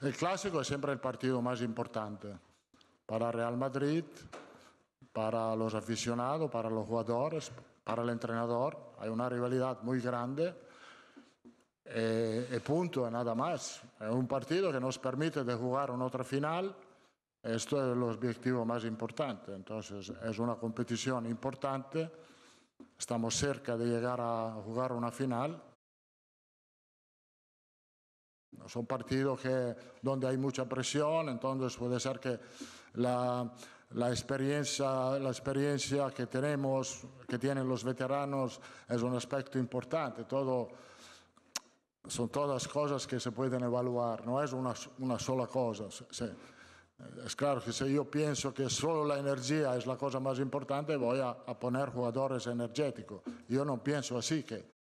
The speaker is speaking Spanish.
El clásico es siempre el partido más importante para Real Madrid, para los aficionados, para los jugadores, para el entrenador. Hay una rivalidad muy grande. Eh, y punto, nada más. Es un partido que nos permite de jugar una otra final esto es el objetivo más importante. Entonces, es una competición importante. Estamos cerca de llegar a jugar una final. Son partidos que, donde hay mucha presión, entonces puede ser que la, la, experiencia, la experiencia que tenemos, que tienen los veteranos, es un aspecto importante. Todo, son todas cosas que se pueden evaluar, no es una, sola cosa. Eh, è chiaro che se io penso che solo la energía es la cosa più importante, voglio a, a poner jugadores energéticos. Yo no pienso así, que